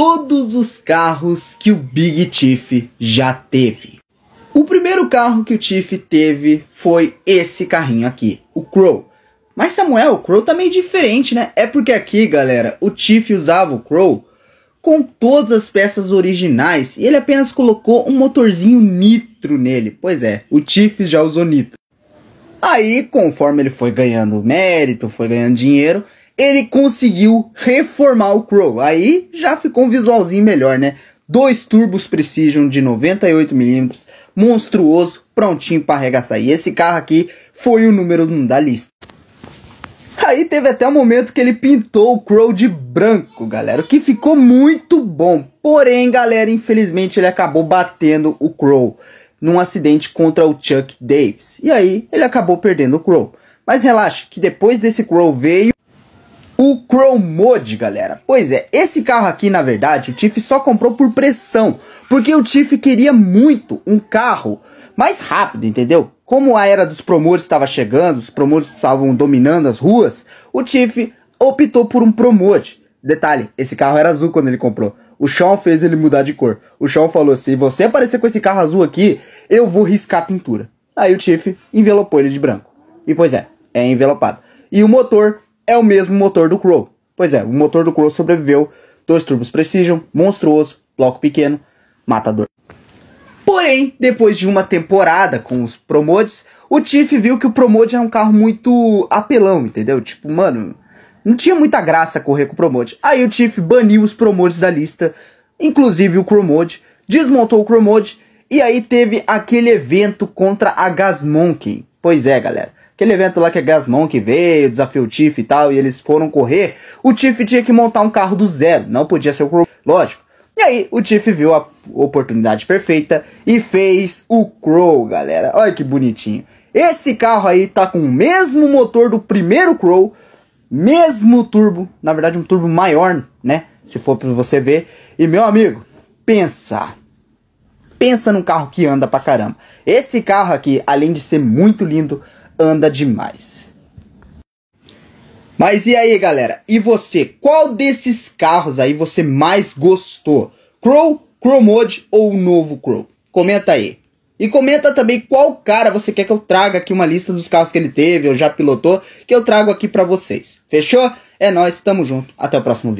todos os carros que o Big Tiff já teve. O primeiro carro que o Tiff teve foi esse carrinho aqui, o Crow. Mas Samuel, o Crow tá meio diferente, né? É porque aqui, galera, o Tiff usava o Crow com todas as peças originais e ele apenas colocou um motorzinho nitro nele. Pois é, o Tiff já usou nitro. Aí, conforme ele foi ganhando mérito, foi ganhando dinheiro, ele conseguiu reformar o Crow. Aí já ficou um visualzinho melhor, né? Dois turbos Precision de 98mm, monstruoso, prontinho para arregaçar. E esse carro aqui foi o número 1 um da lista. Aí teve até o um momento que ele pintou o Crow de branco, galera, o que ficou muito bom. Porém, galera, infelizmente ele acabou batendo o Crow num acidente contra o Chuck Davis. E aí ele acabou perdendo o Crow. Mas relaxa, que depois desse Crow veio o Chrome Mode, galera. Pois é, esse carro aqui, na verdade, o Tiff só comprou por pressão, porque o Tiff queria muito um carro mais rápido, entendeu? Como a era dos promotores estava chegando, os promotores estavam dominando as ruas, o Tiff optou por um Promote. Detalhe, esse carro era azul quando ele comprou. O Sean fez ele mudar de cor. O Sean falou: se você aparecer com esse carro azul aqui, eu vou riscar a pintura. Aí o Tiff envelopou ele de branco. E pois é, é envelopado. E o motor é o mesmo motor do Crow. Pois é, o motor do Crow sobreviveu. Dois turbos Precision, monstruoso, bloco pequeno, matador. Porém, depois de uma temporada com os Promodes, o Tiff viu que o Promode é um carro muito apelão, entendeu? Tipo, mano, não tinha muita graça correr com o Promode. Aí o Tiff baniu os Promodes da lista, inclusive o Cromode, desmontou o Cromode e aí teve aquele evento contra a Gasmonkin. Pois é, galera. Aquele evento lá que é Gasmon que veio, desafio o Tiff e tal, e eles foram correr, o Tiff tinha que montar um carro do zero, não podia ser o Crow, lógico. E aí o Tiff viu a oportunidade perfeita e fez o Crow, galera. Olha que bonitinho. Esse carro aí tá com o mesmo motor do primeiro Crow, mesmo turbo, na verdade um turbo maior, né? Se for para você ver. E meu amigo, pensa, pensa num carro que anda pra caramba. Esse carro aqui, além de ser muito lindo, anda demais. Mas e aí, galera? E você? Qual desses carros aí você mais gostou? Crow, Crow Mode ou o novo Crow? Comenta aí. E comenta também qual cara você quer que eu traga aqui uma lista dos carros que ele teve ou já pilotou, que eu trago aqui para vocês. Fechou? É nós, tamo junto. Até o próximo vídeo.